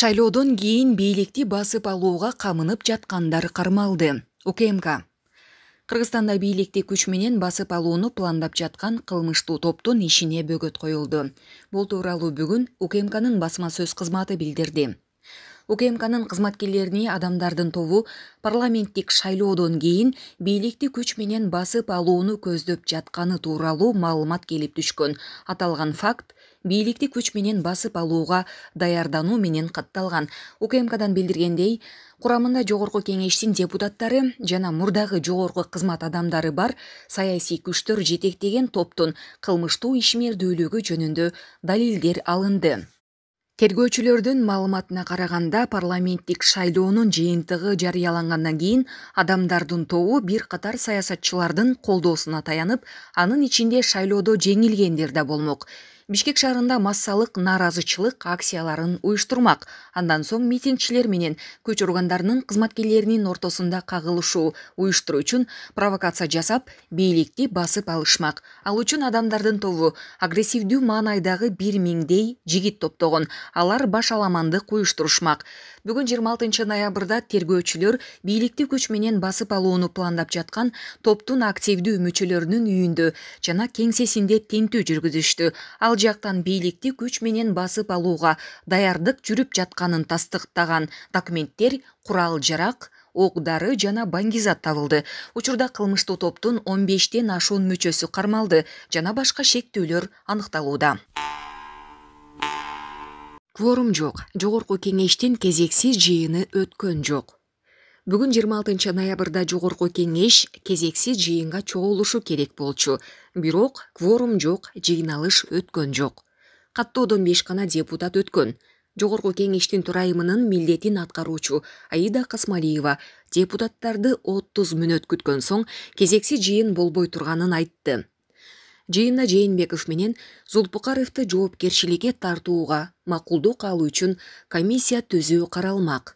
шайлоодон кийин бийликти басып алууга камынып жаткандар кармалды укмк кыргызстанда бийликти күч менен басып алууну пландап жаткан кылмыштуу топтун ишине бөгөт коюлду бул тууралуу бүгүн укмкнын басма сөз кызматы билдирди укмкнын кызматкерлерине адамдардын тобу парламенттик шайлоодон кийин бийликти күч менен басып алууну көздөп жатканы тууралуу маалымат келип түшкөн аталган факт бийликти күч менен басып алууга даярдануу менен катталган укмкдан билдиргендей курамында жогорку кеңештин депутаттары жана мурдагы жогорку кызмат адамдары бар саясий күчтөр жетектеген топтун кылмыштуу ишмердүүлүгү жөнүндө далилдер алынды тергөөчүлөрдүн маалыматына караганда парламенттик шайлоонун жыйынтыгы жарыялангандан кийин адамдардын тобу бир катар саясатчылардын колдоосуна таянып анын ичинде шайлоодо жеңилгендер да болмок бишкек шаарында массалык нааразычылык акцияларын уюштурмак андан соң митингчилер менен көч органдарынын кызматкерлеринин ортосунда кагылышуу уюштуруу үчүн провокация жасап бийликти басып алышмак ал үчүн адамдардын тобу агрессивдүү маанайдагы бир миңдей жигит топтогон алар баш аламандык уюштурушмак бүгүн жыйырма алтынчы ноябрда тергөөчүлөр бийликти күч менен басып алууну пландап жаткан топтун активдүү мүчөлөрүнүн үйүндө жана кеңсесинде тинтүү жүргүзүштү ал жактан бийликти күч менен басып алууга даярдык жүрүп жатканын тастыктаган документтер курал жарак ок дары жана баңгизат табылды учурда кылмыштуу топтун он бештен ашуун мүчөсү кармалды жана башка шектүүлөр аныкталууда кворум жок жогорку кеңештин кезексиз жыйыны өткөн жок бүгүн жыйырма алтынчы ноябрда жогорку кеңеш кезексиз жыйынга чогулушу керек болчу бирок кворум жок жыйналыш өткөн жок каттоодон беш гана депутат өткөн жогорку кеңештин төрайымынын милдетин аткаруучу аида касмалиева депутаттарды отуз мүнөт күткөн соң кезексиз жыйын болбой турганын айтты жыйында жээнбеков менен зулпукаровду жоопкерчиликке тартууга макулдук алуу үчүн комиссия түзүү каралмак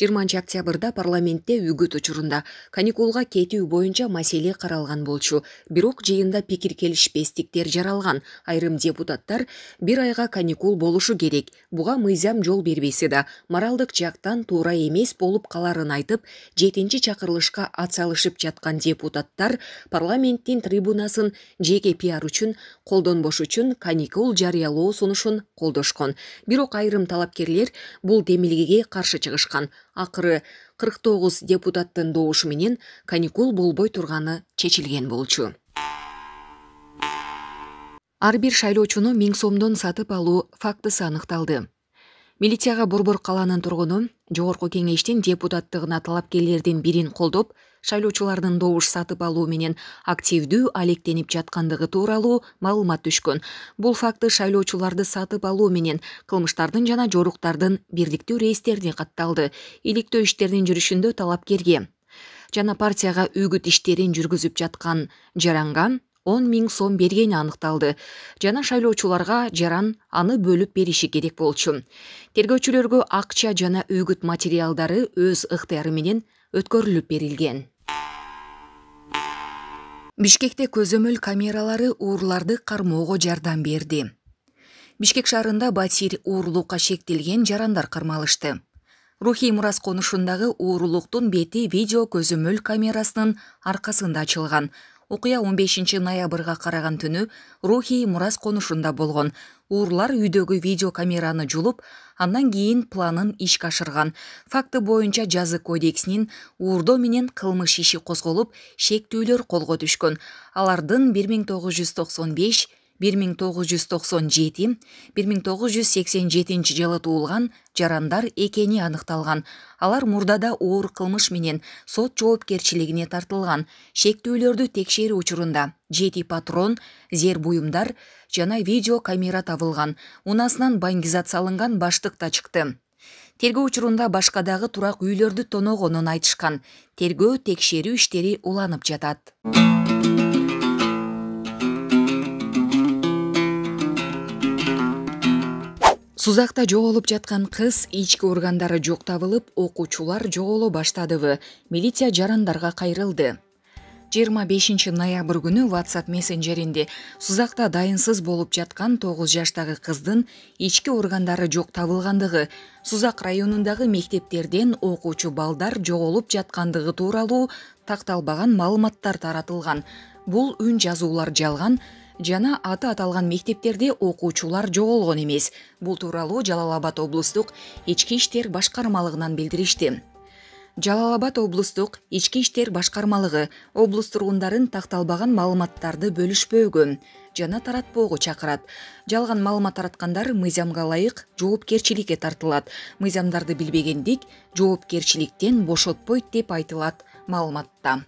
жыйырманчы октябрда парламентте үгүт учурунда каникулга кетүү боюнча маселе каралган болчу бирок жыйында пикир келишпестиктер жаралган айрым депутаттар бир айга каникул болушу керек буга мыйзам жол бербесе да моралдык жактан туура эмес болуп каларын айтып жетинчи чакырылышка ат салышып жаткан депутаттар парламенттин трибунасын жеке пиар үчүн колдонбош үчүн каникул жарыялоо сунушун колдошкон бирок айрым талапкерлер бул демилгеге каршы чыгышкан акыры кырк тогуз депутаттын добушу менен каникул болбой турганы чечилген болчу ар бир шайлоочуну миң сомдон сатып алуу фактысы аныкталды милицияга борбор калаанын тургуну жогорку кеңештин депутаттыгына талапкерлердин бирин колдоп шайлоочулардын добуш сатып алуу менен активдүү алектенип жаткандыгы тууралуу маалымат түшкөн бул факты шайлоочуларды сатып алуу менен кылмыштардын жана жоруктардын бирдиктүү реестерине катталды иликтөө иштеринин жүрүшүндө талапкерге жана партияга үгүт иштерин жүргүзүп жаткан жаранга он миң сом бергени аныкталды жана шайлоочуларга жаран аны бөлүп бериши керек болчу тергөөчүлөргө акча жана үгүт материалдары өз ыктыяры менен өткөрүлүп берилген бишкекте көзөмөл камералары уурларды кармоого жардам берди бишкек шаарында батир уурулукка шектелген жарандар кармалышты рухий мурас конушундагы уурулуктун бети видео көзөмөл камерасынын аркасында ачылган окуя он бешинчи ноябрга караган түнү рухий мурас конушунда болгон уурлар үйдөгү видеокамераны жулуп андан кийин планын ишке ашырган факты боюнча жазы кодексинин уурдоо менен кылмыш иши козголуп шектүүлөр колго түшкөн алардын бир миң тогуз жүз токсон беш бир миң тогуз жүз токсон жети бир миң тогуз жүз сексен жетинчи жылы туулган жарандар экени аныкталган алар мурдада оор кылмыш менен сот жоопкерчилигине тартылган шектүүлөрдү текшерүү учурунда жети патрон зер буюмдар жана видео камера табылган унаасынан баңгизат салынган баштык да чыкты тергөө учурунда башка дагы турак үйлөрдү тоногонун айтышкан тергөө текшерүү иштери уланып жатат сузакта жоголуп жаткан кыз ички органдары жок табылып окуучулар жоголо баштадыбы милиция жарандарга кайрылды жыйырма бешинчи ноябрь күнү whatsap мессенджеринде сузакта дайынсыз болуп жаткан тогуз жаштагы кыздын ички органдары жок табылгандыгы сузак районундагы мектептерден окуучу балдар жоголуп жаткандыгы тууралуу такталбаган маалыматтар таратылган бул үн жазуулар жалган жана аты аталган мектептерде окуучулар жоголгон эмес бул тууралуу жалал абад облустук ички иштер башкармалыгынан билдиришти жалал абад облустук ички иштер башкармалыгы облус тургундарын такталбаган маалыматтарды бөлүшпөөгө жана таратпоого чакырат жалган маалымат тараткандар мыйзамга ылайык жоопкерчиликке тартылат мыйзамдарды билбегендик жоопкерчиликтен бошотпойт деп айтылат маалыматта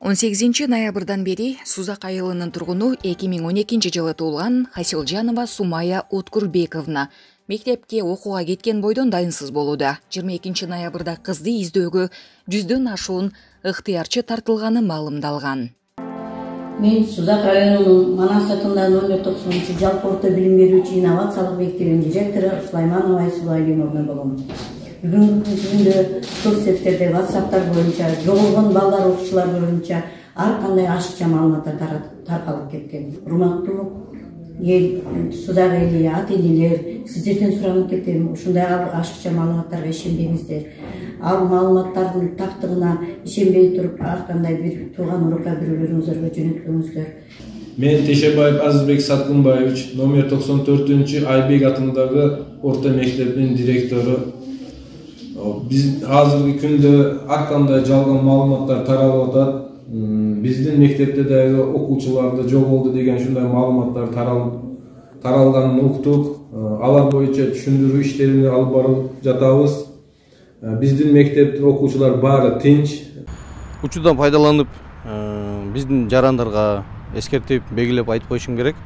18 ноябрдан бери сузак айылынын тургуну 2012 жылы туулган хасилжанова сумая откурбековна мектепке окууга кеткен бойдон дайынсыз болууда 22 ноябрда кызды издөөгө жүздөн ашуун ыктыярчы тартылганы маалымдалган мен сузак районунун манас атында номер токсонунчу жалпы орто билим берүүчү инновациялык мектебинин директору сулайманова айсулайымовна болом бүгінгі күнде соцсеттерде ватсаптар бойынша жоғалған балалар оқушылар ар кандай ашықша маалыматтар тарқалып кеткен урматтуу эл судағы эли ата энелер сиздерден суранып кетем ушундай ашыкча маалыматтарга ишенбеңиздер ал маалыматтардын тактыгына ишенбей туруп ар кандай бир тууган урукка бирлөрүңүздөргө жөнөтпөңүздөр Мен Тешебаев Азизбек Сатқынбаевич, номер 94-айбек атындағы орта мектептин директоры биз азыркы күндө ар кандай жалган маалыматтар таралып атат биздин мектепте дагы окуучуларда жок болды деген ушундай маалыматтар таралганын уктук алар боюнча түшүндүрүү иштерин алып барып жатабыз биздин мектепте окуучулар баары тынч учурдан пайдаланып биздин жарандарга эскертип белгилеп айтып коюшум керек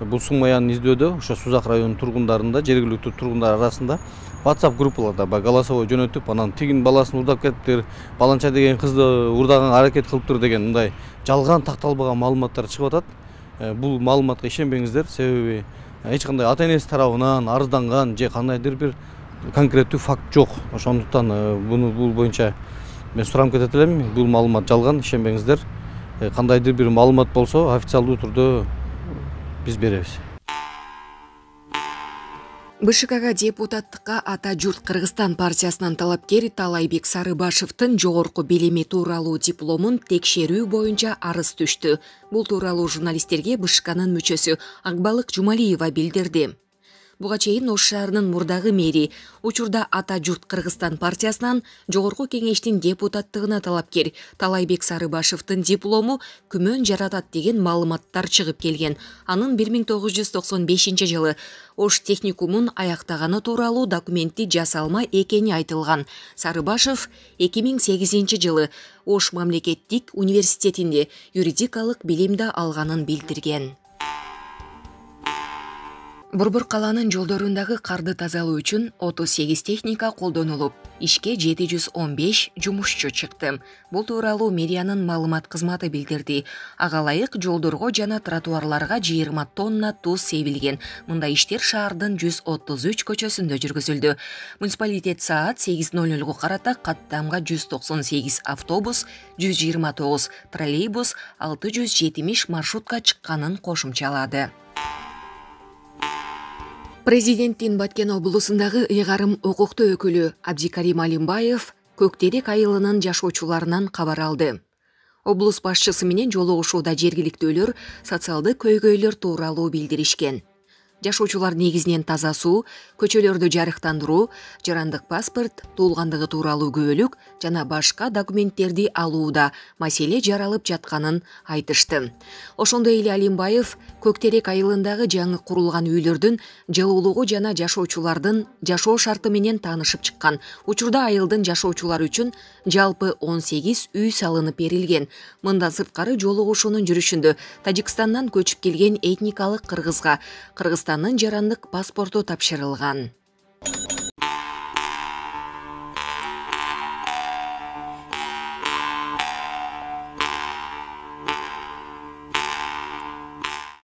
бул маянын издөөдө ошо сузак районунун тургундарында жергиликтүү тургундар арасында whatsapp группаларда баягы голосовой жөнөтүп анан тигин баласын урдап кетиптир баланча деген кызды уурдаганга аракет кылыптыр деген мындай жалган такталбаган маалыматтар чыгып атат э, бул маалыматка ишенбеңиздер себеби эч кандай ата энеси тарабынан арызданган же кандайдыр бир конкреттүү факт жок ошондуктан буну э, бул боюнча мен сурам кетет элем бул маалымат жалган ишенбеңиздер кандайдыр э, бир маалымат болсо официалдуу түрдө биз беребиз бшкга депутаттыкка ата журт кыргызстан партиясынан талапкер таалайбек сарыбашевдин жогорку билими тууралуу дипломун текшерүү боюнча арыз түштү бул тууралуу журналисттерге бшкнын мүчөсү акбалык жумалиева билдирди буга чейин ош шаарынын мурдагы мэри учурда ата журт кыргызстан партиясынан жогорку кеңештин депутаттыгына талапкер талайбек сарыбашевдин диплому күмөн жаратат деген маалыматтар чыгып келген анын 1995 жылы ош техникумун аяктаганы тууралуу документти жасалма экени айтылган сарыбашев 2008 жылы ош мамлекеттик университетинде юридикалык билимди алганын билдирген борбор калаанын жолдорундагы карды тазалоо үчүн отуз сегиз техника колдонулуп ишке жети жүз он беш жумушчу чыкты бул тууралуу мэриянын маалымат кызматы билдирди ага ылайык жана тротуарларга жыйырма тонна туз себилген мындай иштер шаардын 133 отуз үч көчөсүндө жүргүзүлдү муниципалитет саат сегиз ноль қаттамға карата автобус жүз жыйырма тогуз троллейбус алты жүз жетимиш маршрутка чыкканын кошумчалады президенттин баткен облусундагы ыйгарым укукту өкілі абдикарим алимбаев көктерек айылынын жашоочуларынан кабар алды облус башчысы менен жолугушууда жергиликтүүлөр социалдык көйгөйлөр тууралуу билдиришкен жашоочулар негизинен таза суу көчөлөрдү жарыктандыруу жарандык паспорт туулгандыгы тууралуу күбөлүк жана башка документтерди алууда маселе жаралып жатканын айтышты ошондой эле алимбаев көк терек айылындагы жаңы курулган үйлөрдүн жылуулугу жана жашоочулардын жашоо шарты менен таанышып чыккан учурда айылдын жашоочулары үчүн жалпы он сегиз үй салынып берилген мындан сырткары жолугушуунун жүрүшүндө тажикстандан көчүп келген этникалык кыргызга кыргызстан қазақстанның жарандық паспорту тапшырылған.